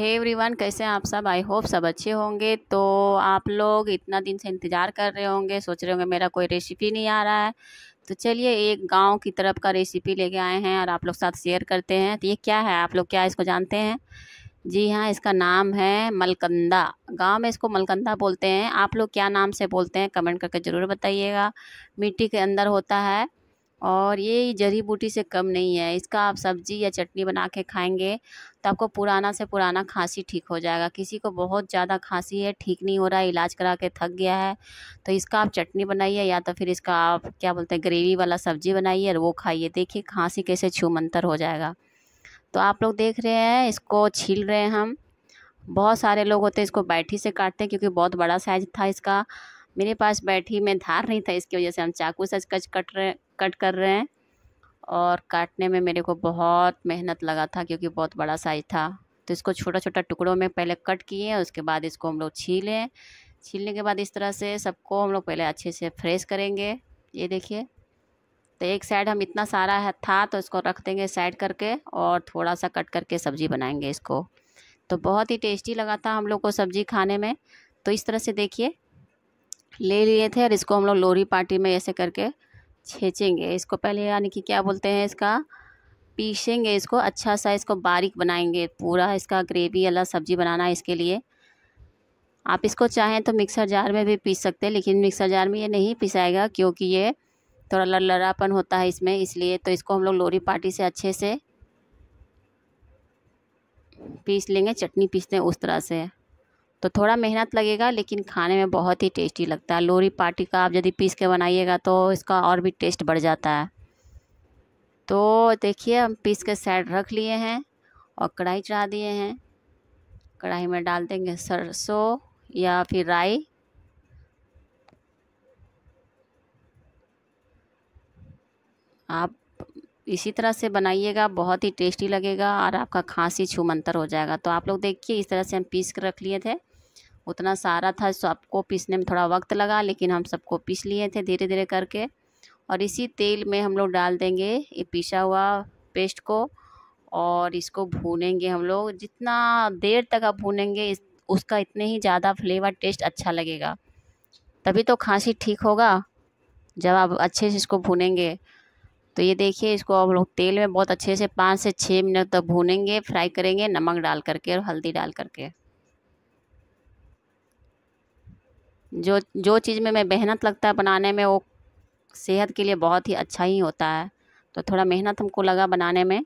हे hey everyone कैसे हैं आप सब आई होप सब अच्छे होंगे तो आप लोग इतना दिन से इंतज़ार कर रहे होंगे सोच रहे होंगे मेरा कोई रेसिपी नहीं आ रहा है तो चलिए एक गांव की तरफ का रेसिपी लेके आए हैं और आप लोग साथ शेयर करते हैं तो ये क्या है आप लोग क्या इसको जानते हैं जी हाँ इसका नाम है मलकंदा गांव में इसको मलकंदा बोलते हैं आप लोग क्या नाम से बोलते हैं कमेंट करके ज़रूर बताइएगा मिट्टी के अंदर होता है और ये जड़ी बूटी से कम नहीं है इसका आप सब्ज़ी या चटनी बना के खाएँगे तो आपको पुराना से पुराना खांसी ठीक हो जाएगा किसी को बहुत ज़्यादा खांसी है ठीक नहीं हो रहा है इलाज करा के थक गया है तो इसका आप चटनी बनाइए या तो फिर इसका आप क्या बोलते हैं ग्रेवी वाला सब्ज़ी बनाइए और वो खाइए देखिए खांसी कैसे छुमंतर हो जाएगा तो आप लोग देख रहे हैं इसको छील रहे हैं हम बहुत सारे लोग होते हैं इसको बैठी से काटते हैं क्योंकि बहुत बड़ा साइज था इसका मेरे पास बैठी में धार नहीं था इसकी वजह से हम चाकू से कच कट रहे कट कर रहे हैं और काटने में मेरे को बहुत मेहनत लगा था क्योंकि बहुत बड़ा साइज था तो इसको छोटा छोटा टुकड़ों में पहले कट किए उसके बाद इसको हम लोग छीलें छीलने के बाद इस तरह से सबको हम लोग पहले अच्छे से फ्रेश करेंगे ये देखिए तो एक साइड हम इतना सारा था तो इसको रख देंगे साइड करके और थोड़ा सा कट करके सब्ज़ी बनाएंगे इसको तो बहुत ही टेस्टी लगा था हम लोग को सब्ज़ी खाने में तो इस तरह से देखिए ले लिए थे और इसको हम लोग लोरी पार्टी में ऐसे करके छेचेंगे इसको पहले यानी कि क्या बोलते हैं इसका पीसेंगे इसको अच्छा सा इसको बारीक बनाएंगे पूरा इसका ग्रेवी वाला सब्जी बनाना है इसके लिए आप इसको चाहें तो मिक्सर जार में भी पीस सकते हैं लेकिन मिक्सर जार में ये नहीं पिसाएगा क्योंकि ये थोड़ा लड़लड़ापन होता है इसमें इसलिए तो इसको हम लोग लोरी पार्टी से अच्छे से पीस लेंगे चटनी पीसते हैं उस तरह से तो थोड़ा मेहनत लगेगा लेकिन खाने में बहुत ही टेस्टी लगता है लोरी पाटी का आप यदि पीस के बनाइएगा तो इसका और भी टेस्ट बढ़ जाता है तो देखिए हम पीस के साइड रख लिए हैं और कढ़ाई चढ़ा दिए हैं कढ़ाई में डाल देंगे सरसों या फिर राई आप इसी तरह से बनाइएगा बहुत ही टेस्टी लगेगा और आपका खांसी छूमंतर हो जाएगा तो आप लोग देखिए इस तरह से हम पीस कर रख लिए थे उतना सारा था सबको पीसने में थोड़ा वक्त लगा लेकिन हम सबको पीस लिए थे धीरे धीरे करके और इसी तेल में हम लोग डाल देंगे ये पीसा हुआ पेस्ट को और इसको भूनेंगे हम लोग जितना देर तक आप भूनेंगे इस उसका इतने ही ज़्यादा फ्लेवर टेस्ट अच्छा लगेगा तभी तो खांसी ठीक होगा जब आप अच्छे से इसको भूनेंगे तो ये देखिए इसको हम लोग तेल में बहुत अच्छे से पाँच से छः मिनट तक भूनेंगे फ्राई करेंगे नमक डाल करके और हल्दी डाल करके जो जो चीज़ में मैं मेहनत लगता है बनाने में वो सेहत के लिए बहुत ही अच्छा ही होता है तो थोड़ा मेहनत हमको लगा बनाने में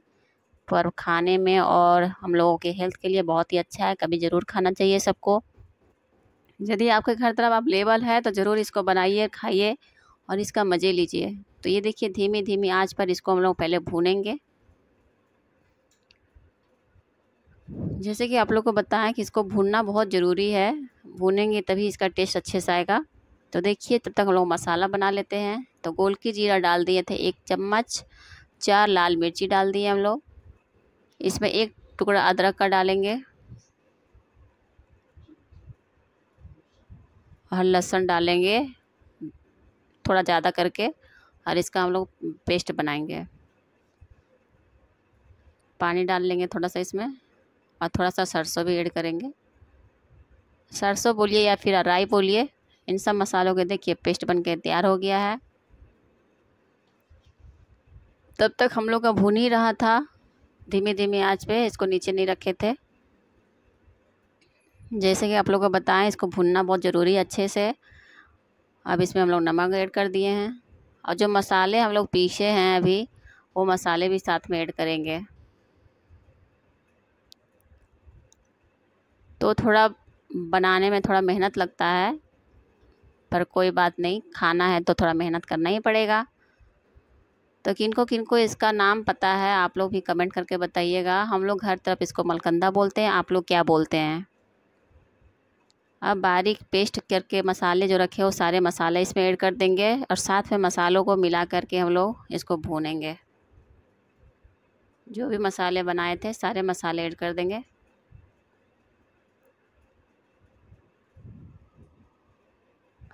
पर खाने में और हम लोगों के हेल्थ के लिए बहुत ही अच्छा है कभी ज़रूर खाना चाहिए सबको यदि आपके घर तरफ आप लेबल है तो ज़रूर इसको बनाइए खाइए और इसका मज़े लीजिए तो ये देखिए धीमी धीमी आँच पर इसको हम लोग पहले भूनेंगे जैसे कि आप लोग को बताएं कि इसको भूनना बहुत ज़रूरी है भूनेंगे तभी इसका टेस्ट अच्छे से आएगा तो देखिए तब तक हम लोग मसाला बना लेते हैं तो गोल की जीरा डाल दिए थे एक चम्मच चार लाल मिर्ची डाल दिए हम लोग इसमें एक टुकड़ा अदरक का डालेंगे और लहसुन डालेंगे थोड़ा ज़्यादा करके और इसका हम लोग पेस्ट बनाएंगे पानी डाल लेंगे थोड़ा सा इसमें और थोड़ा सा सरसों भी ऐड करेंगे सरसों बोलिए या फिर राई बोलिए इन सब मसालों के देखिए पेस्ट बन के तैयार हो गया है तब तक हम लोग का भून ही रहा था धीमे धीमे आंच पे इसको नीचे नहीं रखे थे जैसे कि आप लोगों को बताएं इसको भूनना बहुत ज़रूरी है अच्छे से अब इसमें हम लोग नमक ऐड कर दिए हैं और जो मसाले हम लोग पीछे हैं अभी वो मसाले भी साथ में ऐड करेंगे तो थोड़ा बनाने में थोड़ा मेहनत लगता है पर कोई बात नहीं खाना है तो थोड़ा मेहनत करना ही पड़ेगा तो किनको किनको इसका नाम पता है आप लोग भी कमेंट करके बताइएगा हम लोग हर तरफ इसको मलकंदा बोलते हैं आप लोग क्या बोलते हैं अब बारीक पेस्ट करके मसाले जो रखे हो सारे मसाले इसमें ऐड कर देंगे और साथ में मसालों को मिला करके हम लोग इसको भूनेंगे जो भी मसाले बनाए थे सारे मसाले ऐड कर देंगे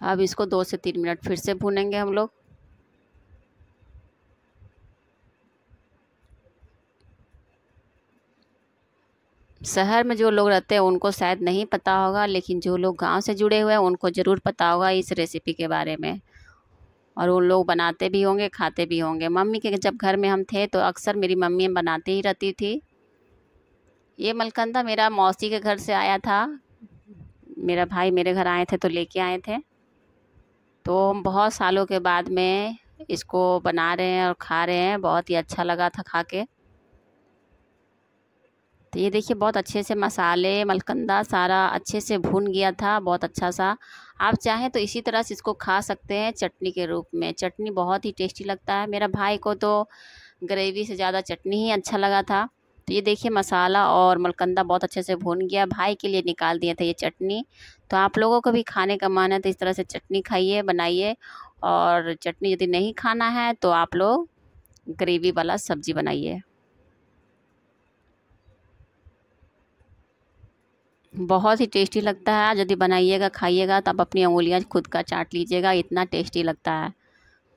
अब इसको दो से तीन मिनट फिर से भूनेंगे हम लोग शहर में जो लोग रहते हैं उनको शायद नहीं पता होगा लेकिन जो लोग गांव से जुड़े हुए हैं उनको ज़रूर पता होगा इस रेसिपी के बारे में और उन लोग बनाते भी होंगे खाते भी होंगे मम्मी के जब घर में हम थे तो अक्सर मेरी मम्मी बनाती ही रहती थी ये मलकंदा मेरा मौसी के घर से आया था मेरा भाई मेरे घर आए थे तो लेके आए थे तो हम बहुत सालों के बाद में इसको बना रहे हैं और खा रहे हैं बहुत ही अच्छा लगा था खा के तो ये देखिए बहुत अच्छे से मसाले मलकंदा सारा अच्छे से भून गया था बहुत अच्छा सा आप चाहें तो इसी तरह से इसको खा सकते हैं चटनी के रूप में चटनी बहुत ही टेस्टी लगता है मेरा भाई को तो ग्रेवी से ज़्यादा चटनी ही अच्छा लगा था तो ये देखिए मसाला और मलकंदा बहुत अच्छे से भून गया भाई के लिए निकाल दिए थे ये चटनी तो आप लोगों को भी खाने का मन है तो इस तरह से चटनी खाइए बनाइए और चटनी यदि नहीं खाना है तो आप लोग ग्रेवी वाला सब्जी बनाइए बहुत ही टेस्टी लगता है यदि बनाइएगा खाइएगा तब अपनी उंगलियां खुद का चाट लीजिएगा इतना टेस्टी लगता है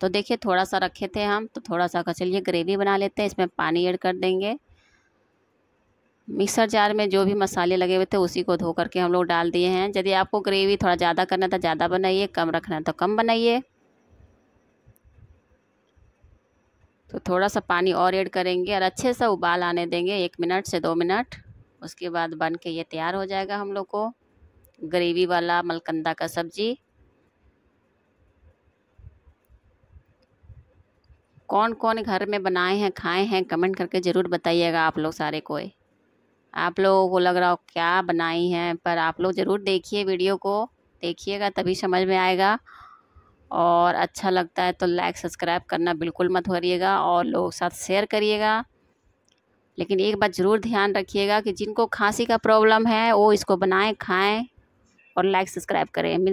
तो देखिए थोड़ा सा रखे थे हम तो थोड़ा सा चलिए ग्रेवी बना लेते हैं इसमें पानी ऐड कर देंगे मिक्सर जार में जो भी मसाले लगे हुए थे उसी को धो करके हम लोग डाल दिए हैं यदि आपको ग्रेवी थोड़ा ज़्यादा करना था तो ज़्यादा बनाइए कम रखना है तो कम बनाइए तो थोड़ा सा पानी और ऐड करेंगे और अच्छे से उबाल आने देंगे एक मिनट से दो मिनट उसके बाद बन के ये तैयार हो जाएगा हम लोग को ग्रेवी वाला मलकंदा का सब्ज़ी कौन कौन घर में बनाए हैं खाए हैं कमेंट करके ज़रूर बताइएगा आप लोग सारे कोई आप लोगों को लग रहा हो क्या बनाई हैं पर आप लोग ज़रूर देखिए वीडियो को देखिएगा तभी समझ में आएगा और अच्छा लगता है तो लाइक सब्सक्राइब करना बिल्कुल मत भरिएगा और लोगों के साथ शेयर करिएगा लेकिन एक बात ज़रूर ध्यान रखिएगा कि जिनको खांसी का प्रॉब्लम है वो इसको बनाएं खाएं और लाइक सब्सक्राइब करें मिल